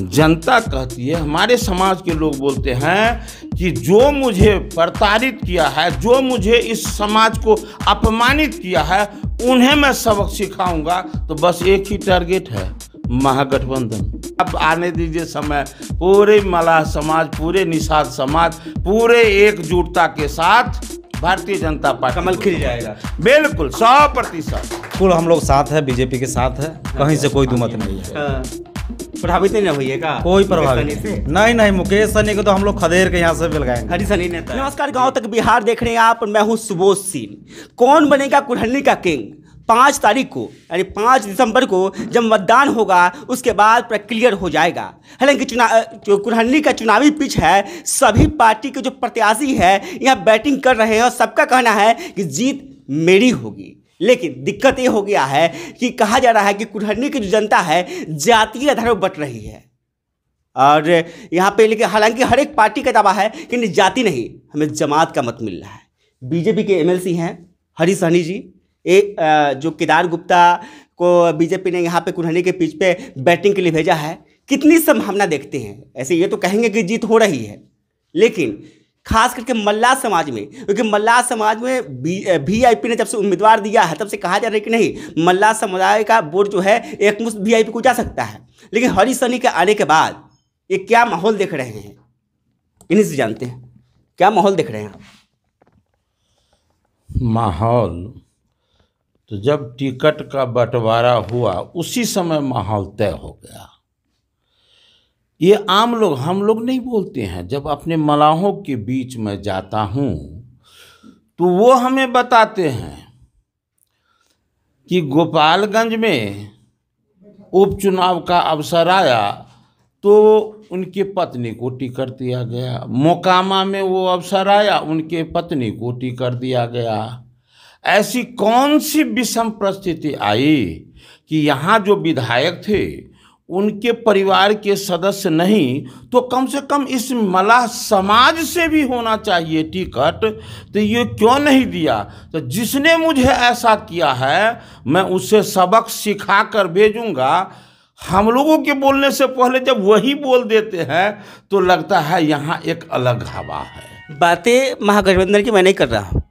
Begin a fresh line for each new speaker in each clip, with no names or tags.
जनता कहती है हमारे समाज के लोग बोलते हैं कि जो मुझे प्रताड़ित किया है जो मुझे इस समाज को अपमानित किया है उन्हें मैं सबक सिखाऊंगा तो बस एक ही टारगेट है महागठबंधन अब आने दीजिए समय पूरे मलाह समाज पूरे निषाद समाज पूरे एकजुटता के साथ भारतीय जनता पार्टी कमल खिल जाएगा बिल्कुल सौ प्रतिशत
कुल हम लोग साथ है बीजेपी के साथ है कहीं से कोई दुमत नहीं है
हाँ। प्रभावित
नहीं हुई है कोई प्रभावित नहीं नहीं नहीं मुकेश सनी को तो हम लोग खदेर के यहाँ से मिल गए हरी सनी नेता तो। नमस्कार गाँव तक बिहार देख रहे हैं आप मैं हूँ सुबोध सिंह कौन बनेगा कुल्हनी का किंग पाँच तारीख को यानी पाँच दिसंबर को जब मतदान होगा उसके बाद प्रक्लियर हो जाएगा हालांकि चुनाव जो कुरहनी का चुनावी पिच है सभी पार्टी के जो प्रत्याशी है यहाँ बैटिंग कर रहे हैं और सबका कहना है कि जीत मेरी होगी लेकिन दिक्कत ये हो गया है कि कहा जा रहा है कि कुरहनी की जो जनता है जातीय आधार पर बट रही है और यहाँ पे लेकिन हालांकि हर एक पार्टी का दावा है कि नहीं जाति नहीं हमें जमात का मत मिल रहा है बीजेपी के एमएलसी हैं हरी सहनी जी एक जो केदार गुप्ता को बीजेपी ने यहाँ पे कुरहनी के पीछ पे बैटिंग के लिए भेजा है कितनी संभावना देखते हैं ऐसे ये तो कहेंगे कि जीत हो रही है लेकिन खास करके मल्ला समाज में क्योंकि मल्ला समाज में वी आई पी ने जब से उम्मीदवार दिया है तब से कहा जा रहा है कि नहीं मल्ला समुदाय का वोट जो है एकमुश्त वी आई पी को जा सकता है लेकिन हरी सनी के आने के बाद ये क्या माहौल देख रहे हैं इन्हीं से जानते हैं क्या माहौल
देख रहे हैं आप माहौल तो जब टिकट का बंटवारा हुआ उसी समय माहौल तय हो गया ये आम लोग हम लोग नहीं बोलते हैं जब अपने मलाहों के बीच में जाता हूँ तो वो हमें बताते हैं कि गोपालगंज में उपचुनाव का अवसर आया तो उनके पत्नी को टिकट दिया गया मोकामा में वो अवसर आया उनके पत्नी को टिकट दिया गया ऐसी कौन सी विषम परिस्थिति आई कि यहाँ जो विधायक थे उनके परिवार के सदस्य नहीं तो कम से कम इस मलाह समाज से भी होना चाहिए टिकट तो ये क्यों नहीं दिया तो जिसने मुझे ऐसा किया है मैं उसे सबक सिखा कर भेजूँगा हम लोगों के बोलने से पहले जब वही बोल देते हैं तो लगता है यहाँ एक अलग हवा है बातें
महागठबंधन की मैं नहीं कर रहा हूँ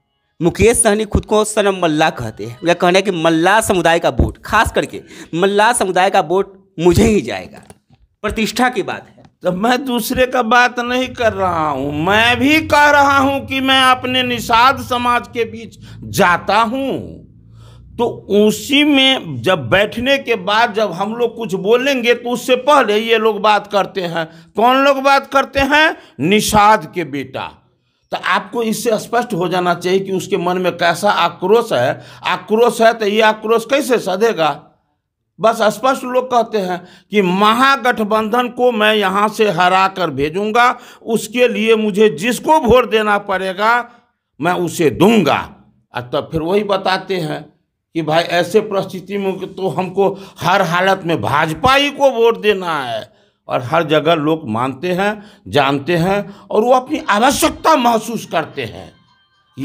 मुकेश सहनी खुद को सनम मल्ला कहते हैं मेरा कहना है कि मल्ला समुदाय का वोट खास करके मल्ला समुदाय का वोट मुझे ही जाएगा
प्रतिष्ठा की बात है तो मैं दूसरे का बात नहीं कर रहा हूं मैं भी कह रहा हूं कि मैं अपने निषाद समाज के बीच जाता हूं तो उसी में जब बैठने के बाद जब हम लोग कुछ बोलेंगे तो उससे पहले ये लोग बात करते हैं कौन लोग बात करते हैं निषाद के बेटा तो आपको इससे स्पष्ट हो जाना चाहिए कि उसके मन में कैसा आक्रोश है आक्रोश है तो ये आक्रोश कैसे सधेगा बस स्पष्ट लोग कहते हैं कि महागठबंधन को मैं यहाँ से हरा कर भेजूंगा उसके लिए मुझे जिसको वोट देना पड़ेगा मैं उसे दूंगा और तब फिर वही बताते हैं कि भाई ऐसे परिस्थिति में तो हमको हर हालत में भाजपा ही को वोट देना है और हर जगह लोग मानते हैं जानते हैं और वो अपनी आवश्यकता महसूस करते हैं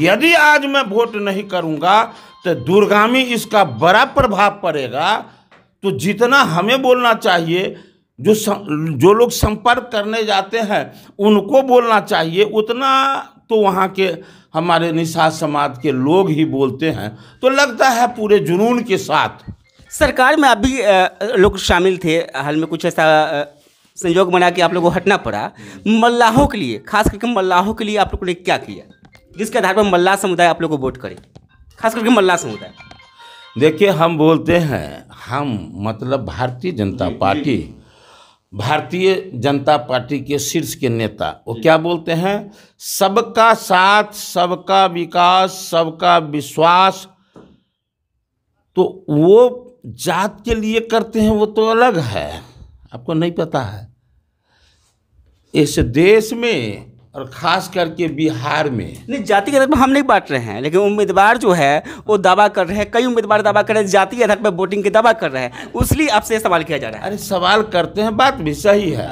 यदि आज मैं वोट नहीं करूँगा तो दूरगामी इसका बड़ा प्रभाव पड़ेगा तो जितना हमें बोलना चाहिए जो जो लोग संपर्क करने जाते हैं उनको बोलना चाहिए उतना तो वहाँ के हमारे निशा समाज के लोग ही बोलते हैं तो लगता है पूरे जुनून के साथ सरकार में अभी लोग शामिल थे हाल में कुछ ऐसा
संयोग बना के आप लोगों को हटना पड़ा मल्लाहों के लिए खास करके मल्लाहों के लिए आप लोगों ने क्या किया जिसके आधार पर मल्लाह समुदाय आप लोग को वोट करे खास करके मल्लाह समुदाय
देखिए हम बोलते हैं हम मतलब भारतीय जनता पार्टी भारतीय जनता पार्टी के शीर्ष के नेता वो क्या बोलते हैं सबका साथ सबका विकास सबका विश्वास तो वो जात के लिए करते हैं वो तो अलग है आपको नहीं पता है इस देश में और ख़ास करके बिहार
में नहीं जाति के आधार पर हम नहीं बांट रहे हैं लेकिन उम्मीदवार जो है वो दावा कर रहे हैं कई उम्मीदवार दावा
कर रहे हैं जाति के आधार पर वोटिंग के दावा कर रहे हैं उसलिए आपसे सवाल किया जा रहा है अरे सवाल करते हैं बात भी सही है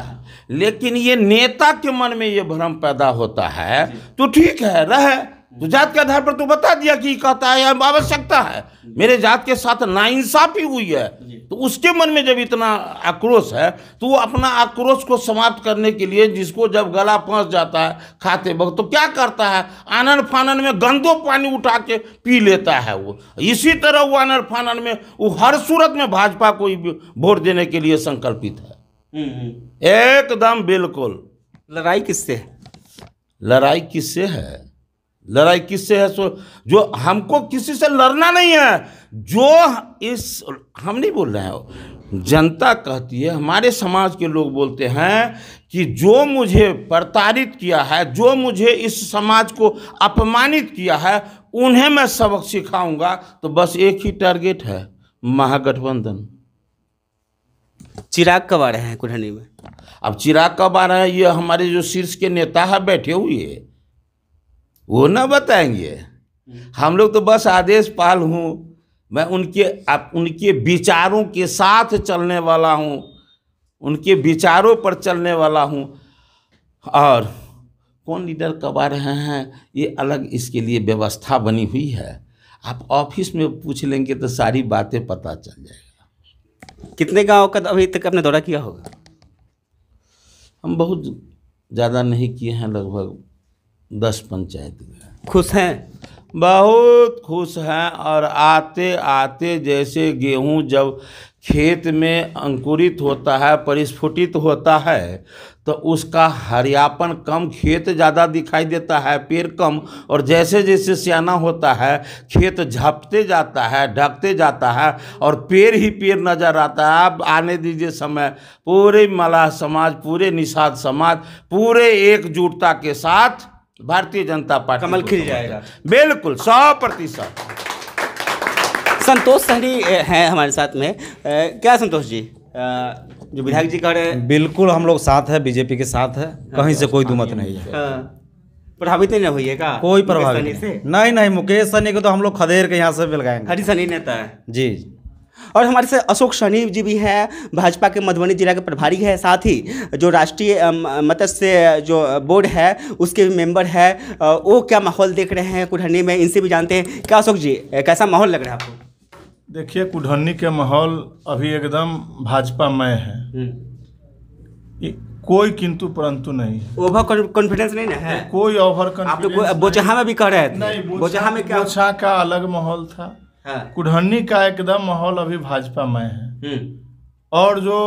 लेकिन ये नेता के मन में ये भ्रम पैदा होता है तो ठीक है रहे तो जात के आधार पर तो बता दिया कि कहता है आवश्यकता है मेरे जात के साथ नाइंसाफी हुई है तो उसके मन में जब इतना आक्रोश है तो वो अपना आक्रोश को समाप्त करने के लिए जिसको जब गला फंस जाता है खाते वक्त तो क्या करता है आनंद फानन में गंदो पानी उठा के पी लेता है वो इसी तरह वो आनंद फानन में वो हर सूरत में भाजपा को वोट देने के लिए संकल्पित
है हम्म,
हम्म। एकदम बिल्कुल लड़ाई किससे है लड़ाई किससे है लड़ाई किससे है सो जो हमको किसी से लड़ना नहीं है जो इस हम नहीं बोल रहे हैं जनता कहती है हमारे समाज के लोग बोलते हैं कि जो मुझे प्रताड़ित किया है जो मुझे इस समाज को अपमानित किया है उन्हें मैं सबक सिखाऊंगा तो बस एक ही टारगेट है महागठबंधन चिराग कब आ रहे हैं कुल्हनी में अब चिराग कब आ रहे हैं ये हमारे जो शीर्ष के नेता है बैठे हुए वो ना बताएंगे हम लोग तो बस आदेश पाल हूँ मैं उनके आप उनके विचारों के साथ चलने वाला हूँ उनके विचारों पर चलने वाला हूँ और कौन लीडर कब आ रहे हैं ये अलग इसके लिए व्यवस्था बनी हुई है आप ऑफिस में पूछ लेंगे तो सारी बातें पता चल जाएगा कितने गांव का अभी तक आपने दौरा किया होगा हम बहुत ज़्यादा नहीं किए हैं लगभग दस पंचायत में खुश हैं बहुत खुश हैं और आते आते जैसे गेहूं जब खेत में अंकुरित होता है परिस्फुटित होता है तो उसका हरियापन कम खेत ज़्यादा दिखाई देता है पेड़ कम और जैसे जैसे सियाना होता है खेत झपते जाता है ढकते जाता है और पेड़ ही पेड़ नज़र आता है आप आने दीजिए समय पूरे मलाह समाज पूरे निषाद समाज पूरे एकजुटता के साथ भारतीय जनता पार्टी कमल खिल जाएगा बिल्कुल सौ प्रतिशत संतोष
सहनी हैं हमारे साथ में क्या संतोष जी जो विधायक जी कह रहे हैं बिल्कुल हम लोग साथ है बीजेपी के साथ है हाँ। कहीं से कोई दुमत नहीं है हाँ। प्रभावित नहीं हुई है का कोई प्रभावित नहीं नहीं, नहीं मुकेश सनी को तो हम लोग खदेर के यहाँ से गए हरी सनी नेता है जी और हमारे से अशोक सनी जी भी हैं भाजपा के मधुबनी जिला के प्रभारी है साथ ही जो राष्ट्रीय मत्स्य जो बोर्ड है उसके भी मेंबर है वो क्या माहौल देख रहे हैं कुढ़नी में इनसे भी जानते हैं क्या अशोक जी कैसा माहौल लग रहा है आपको
देखिए कुढ़नी के माहौल अभी एकदम भाजपा में है हम्म। कोई किंतु परंतु नहीं ओवर कॉन्फिडेंस नहीं ना है कोई ओवर कॉन्फिडेंस आप तो बोचहा में भी कह रहे थे नहीं बोचहा में क्या बोचहा का अलग माहौल था हाँ। कुढ़नी का एकदम माहौल अभी भाजपा में है हम्म। और जो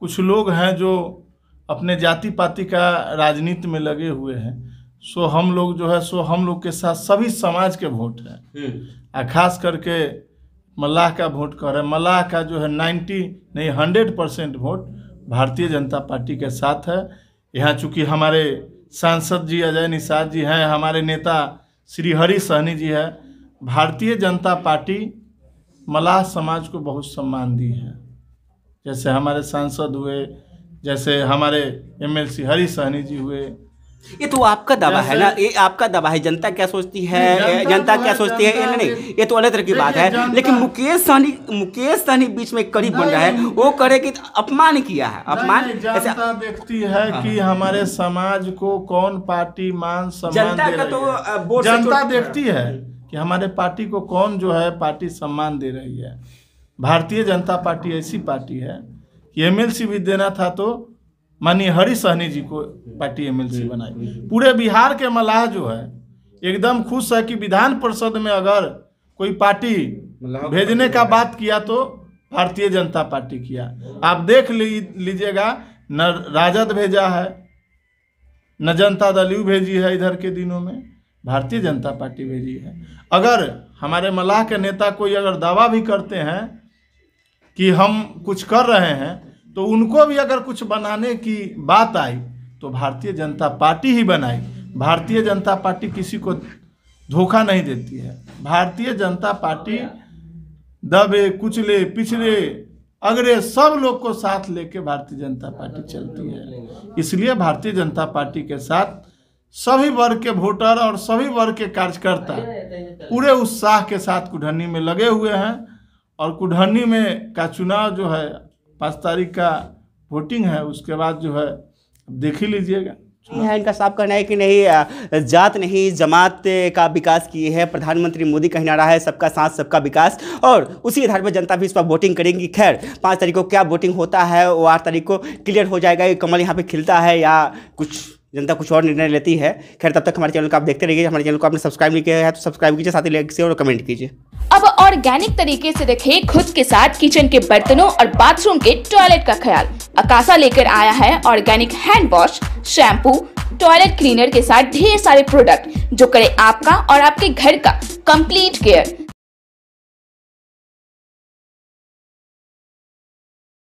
कुछ लोग हैं जो अपने जाति पाति का राजनीति में लगे हुए हैं सो हम लोग जो है सो हम लोग के साथ सभी समाज के वोट हैं हम्म। आ खास करके मल्लाह का वोट कर रहे मल्लाह का जो है नाइन्टी नहीं हंड्रेड परसेंट वोट भारतीय जनता पार्टी के साथ है यहाँ चूँकि हमारे सांसद जी अजय निषाद जी हैं हमारे नेता श्री हरी सहनी जी है भारतीय जनता पार्टी मलाह समाज को बहुत सम्मान दी है जैसे हमारे सांसद हुए जैसे हमारे एमएलसी हरी सहनी जी हुए ये तो आपका दावा है ना
ये आपका दावा है जनता क्या सोचती है जनता, क्या सोचती है नहीं तो ये तो अलग तरह की बात है लेकिन मुकेश सहनी मुकेश सहनी बीच में करीब बन रहा है वो करे कि अपमान किया है अपमान जनता
देखती है हाँ। कि हमारे समाज को कौन पार्टी मान सम्मान जनता का तो जनता तो- देखती है कि हमारे पार्टी को कौन जो है पार्टी सम्मान दे रही है भारतीय जनता पार्टी ऐसी पार्टी है कि एम भी देना था तो माननीय हरी सहनी जी को पार्टी एम बनाई पूरे बिहार के मलाह जो है एकदम खुश है कि विधान परिषद में अगर कोई पार्टी भेजने का बात किया तो भारतीय जनता पार्टी किया आप देख लीजिएगा न राजद भेजा है न जनता दल यू भेजी है इधर के दिनों में भारतीय जनता पार्टी भेजी है अगर हमारे मलाह के नेता कोई अगर दावा भी करते हैं कि हम कुछ कर रहे हैं तो उनको भी अगर कुछ बनाने की बात आई तो भारतीय जनता पार्टी ही बनाई भारतीय जनता पार्टी किसी को धोखा नहीं देती है भारतीय जनता पार्टी दबे कुचले पिछले अगरे सब लोग को साथ लेके भारतीय जनता पार्टी चलती है इसलिए भारतीय जनता पार्टी के साथ सभी वर्ग के वोटर और सभी वर्ग के कार्यकर्ता पूरे उत्साह के साथ कुढ़नी में लगे हुए हैं और कुढ़नी में का चुनाव जो है पाँच तारीख का वोटिंग है उसके बाद जो है देख ही लीजिएगा
है इनका साफ कहना है कि नहीं जात नहीं जमात का विकास किए है प्रधानमंत्री मोदी कहना रहा है सबका साथ सबका विकास और उसी आधार पर जनता भी इस पर वोटिंग करेंगी खैर पाँच तारीख को क्या वोटिंग होता है वो आठ तारीख को क्लियर हो जाएगा कमल यहाँ पे खिलता है या कुछ जनता कुछ और निर्णय लेती है खैर तब तक हमारे चैनल को आप देखते रहिए हमारे चैनल को आपने सब्सक्राइब नहीं किया है तो सब्सक्राइब कीजिए साथ ही लाइक शेयर और कमेंट कीजिए अब ऑर्गेनिक तरीके से रखें खुद के साथ किचन के बर्तनों और बाथरूम के टॉयलेट का ख्याल अकाशा लेकर आया है organic hand wash shampoo toilet cleaner के साथ ढेर सारे
प्रोडक्ट जो करे आपका और आपके घर का कंप्लीट केयर